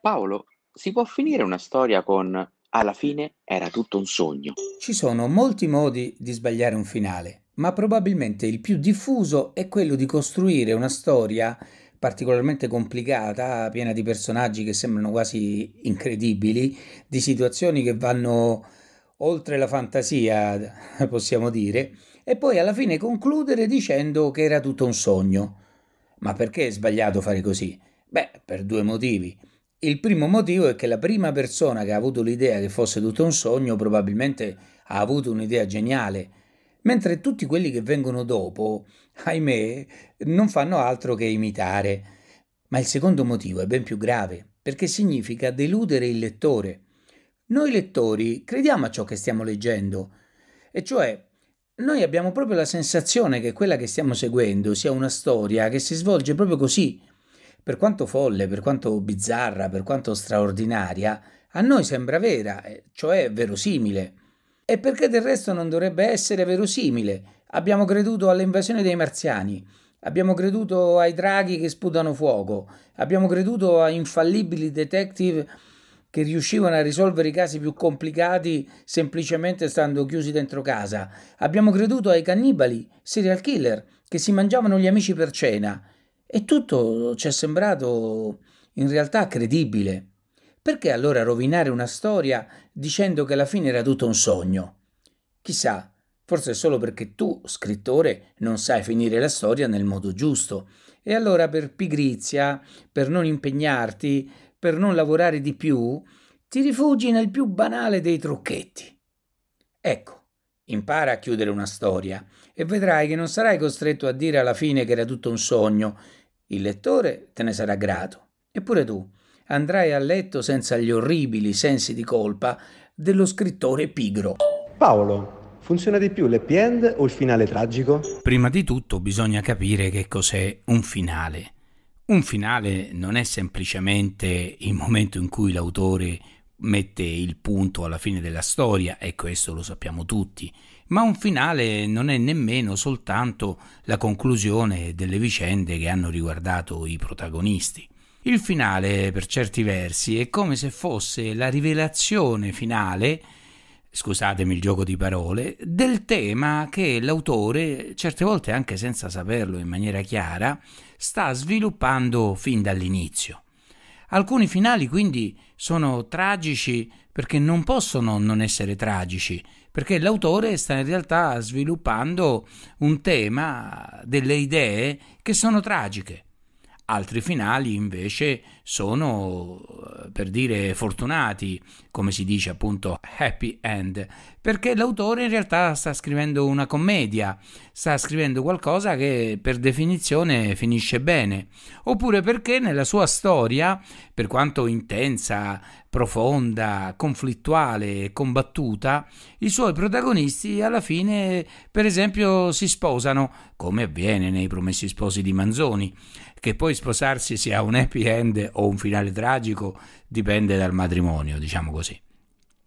Paolo, si può finire una storia con alla fine era tutto un sogno? Ci sono molti modi di sbagliare un finale, ma probabilmente il più diffuso è quello di costruire una storia particolarmente complicata, piena di personaggi che sembrano quasi incredibili, di situazioni che vanno oltre la fantasia, possiamo dire, e poi alla fine concludere dicendo che era tutto un sogno. Ma perché è sbagliato fare così? Beh, per due motivi. Il primo motivo è che la prima persona che ha avuto l'idea che fosse tutto un sogno probabilmente ha avuto un'idea geniale, mentre tutti quelli che vengono dopo, ahimè, non fanno altro che imitare. Ma il secondo motivo è ben più grave, perché significa deludere il lettore. Noi lettori crediamo a ciò che stiamo leggendo, e cioè noi abbiamo proprio la sensazione che quella che stiamo seguendo sia una storia che si svolge proprio così, per quanto folle, per quanto bizzarra, per quanto straordinaria, a noi sembra vera, eh, cioè verosimile. E perché del resto non dovrebbe essere verosimile? Abbiamo creduto all'invasione dei marziani, abbiamo creduto ai draghi che sputano fuoco, abbiamo creduto a infallibili detective che riuscivano a risolvere i casi più complicati semplicemente stando chiusi dentro casa. Abbiamo creduto ai cannibali, serial killer, che si mangiavano gli amici per cena. E tutto ci è sembrato in realtà credibile. Perché allora rovinare una storia dicendo che alla fine era tutto un sogno? Chissà, forse è solo perché tu, scrittore, non sai finire la storia nel modo giusto. E allora per pigrizia, per non impegnarti, per non lavorare di più, ti rifugi nel più banale dei trucchetti. Ecco, impara a chiudere una storia e vedrai che non sarai costretto a dire alla fine che era tutto un sogno, il lettore te ne sarà grato. Eppure tu andrai a letto senza gli orribili sensi di colpa dello scrittore pigro. Paolo, funziona di più l'happy end o il finale tragico? Prima di tutto bisogna capire che cos'è un finale. Un finale non è semplicemente il momento in cui l'autore mette il punto alla fine della storia, e questo lo sappiamo tutti ma un finale non è nemmeno soltanto la conclusione delle vicende che hanno riguardato i protagonisti. Il finale, per certi versi, è come se fosse la rivelazione finale, scusatemi il gioco di parole, del tema che l'autore, certe volte anche senza saperlo in maniera chiara, sta sviluppando fin dall'inizio. Alcuni finali quindi sono tragici perché non possono non essere tragici, perché l'autore sta in realtà sviluppando un tema, delle idee che sono tragiche. Altri finali invece sono per dire fortunati, come si dice appunto happy end, perché l'autore in realtà sta scrivendo una commedia, sta scrivendo qualcosa che per definizione finisce bene, oppure perché nella sua storia, per quanto intensa, profonda, conflittuale, combattuta, i suoi protagonisti alla fine, per esempio, si sposano, come avviene nei Promessi Sposi di Manzoni, che poi sposarsi sia un happy end o un finale tragico dipende dal matrimonio, diciamo così.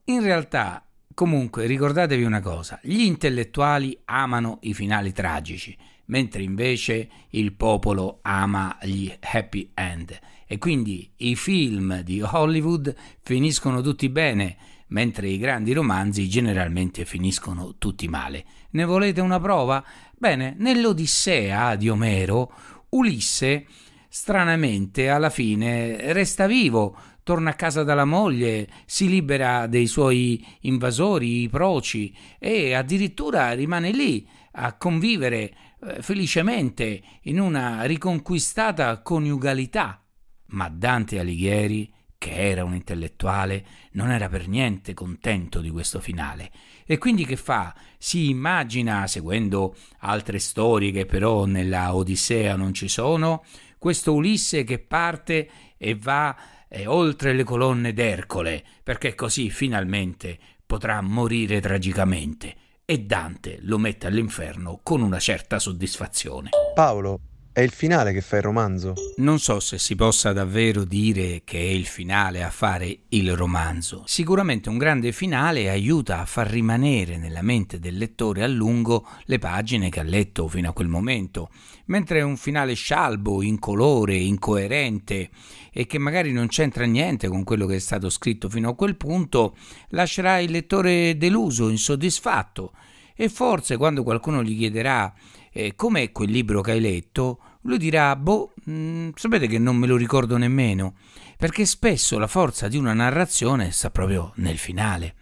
In realtà, comunque, ricordatevi una cosa, gli intellettuali amano i finali tragici, mentre invece il popolo ama gli happy end e quindi i film di Hollywood finiscono tutti bene, mentre i grandi romanzi generalmente finiscono tutti male. Ne volete una prova? Bene, nell'Odissea di Omero Ulisse, stranamente, alla fine resta vivo, torna a casa dalla moglie, si libera dei suoi invasori, i proci, e addirittura rimane lì a convivere eh, felicemente in una riconquistata coniugalità. Ma Dante Alighieri che era un intellettuale, non era per niente contento di questo finale. E quindi che fa? Si immagina, seguendo altre storie che però nella Odissea non ci sono, questo Ulisse che parte e va eh, oltre le colonne d'Ercole, perché così finalmente potrà morire tragicamente. E Dante lo mette all'inferno con una certa soddisfazione. Paolo, è il finale che fa il romanzo. Non so se si possa davvero dire che è il finale a fare il romanzo. Sicuramente un grande finale aiuta a far rimanere nella mente del lettore a lungo le pagine che ha letto fino a quel momento, mentre un finale scialbo, incolore, incoerente e che magari non c'entra niente con quello che è stato scritto fino a quel punto, lascerà il lettore deluso, insoddisfatto e forse quando qualcuno gli chiederà eh, come quel libro che hai letto, lui dirà, boh, mh, mm, sapete che non me lo ricordo nemmeno, perché spesso la forza di una narrazione sta proprio nel finale.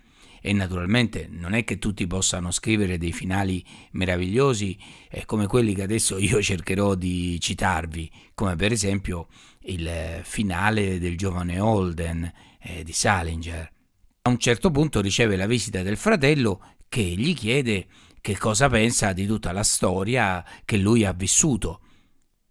E naturalmente non è che tutti possano scrivere dei finali meravigliosi eh, come quelli che adesso io cercherò di citarvi, come per esempio il finale del giovane Holden eh, di Salinger. A un certo punto riceve la visita del fratello che gli chiede che cosa pensa di tutta la storia che lui ha vissuto.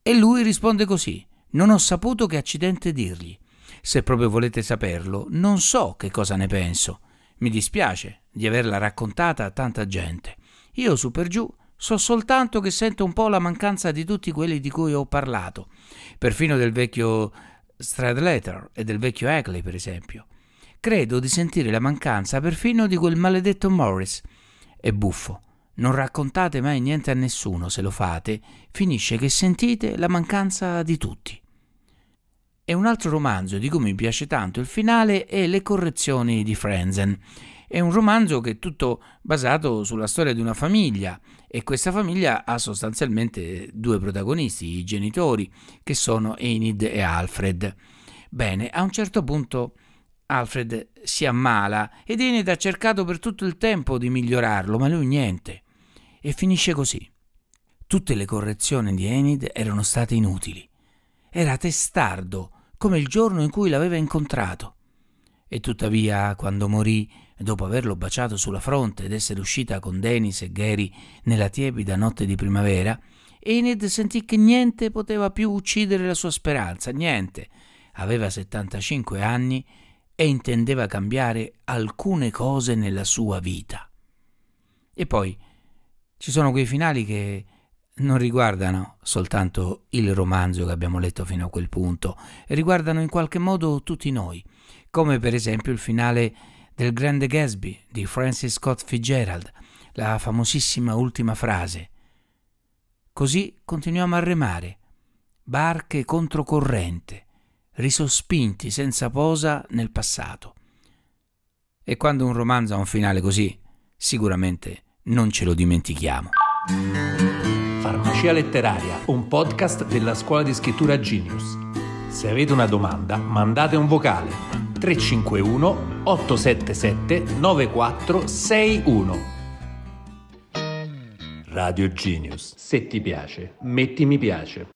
E lui risponde così: Non ho saputo che accidente dirgli. Se proprio volete saperlo, non so che cosa ne penso. Mi dispiace di averla raccontata a tanta gente. Io su per giù so soltanto che sento un po' la mancanza di tutti quelli di cui ho parlato, perfino del vecchio Stradletter e del vecchio Eckley, per esempio. Credo di sentire la mancanza perfino di quel maledetto Morris. È buffo non raccontate mai niente a nessuno, se lo fate, finisce che sentite la mancanza di tutti. E un altro romanzo di cui mi piace tanto il finale è Le correzioni di Frenzen. È un romanzo che è tutto basato sulla storia di una famiglia e questa famiglia ha sostanzialmente due protagonisti, i genitori, che sono Enid e Alfred. Bene, a un certo punto Alfred si ammala ed Enid ha cercato per tutto il tempo di migliorarlo, ma lui niente e finisce così. Tutte le correzioni di Enid erano state inutili. Era testardo, come il giorno in cui l'aveva incontrato. E tuttavia, quando morì, dopo averlo baciato sulla fronte ed essere uscita con Denis e Gary nella tiepida notte di primavera, Enid sentì che niente poteva più uccidere la sua speranza, niente. Aveva 75 anni e intendeva cambiare alcune cose nella sua vita. E poi ci sono quei finali che non riguardano soltanto il romanzo che abbiamo letto fino a quel punto, riguardano in qualche modo tutti noi, come per esempio il finale del Grande Gatsby di Francis Scott Fitzgerald, la famosissima ultima frase. Così continuiamo a remare, barche controcorrente, risospinti senza posa nel passato. E quando un romanzo ha un finale così, sicuramente non ce lo dimentichiamo. Farmacia letteraria, un podcast della scuola di scrittura Genius. Se avete una domanda, mandate un vocale 351 877 9461. Radio Genius. Se ti piace, metti mi piace.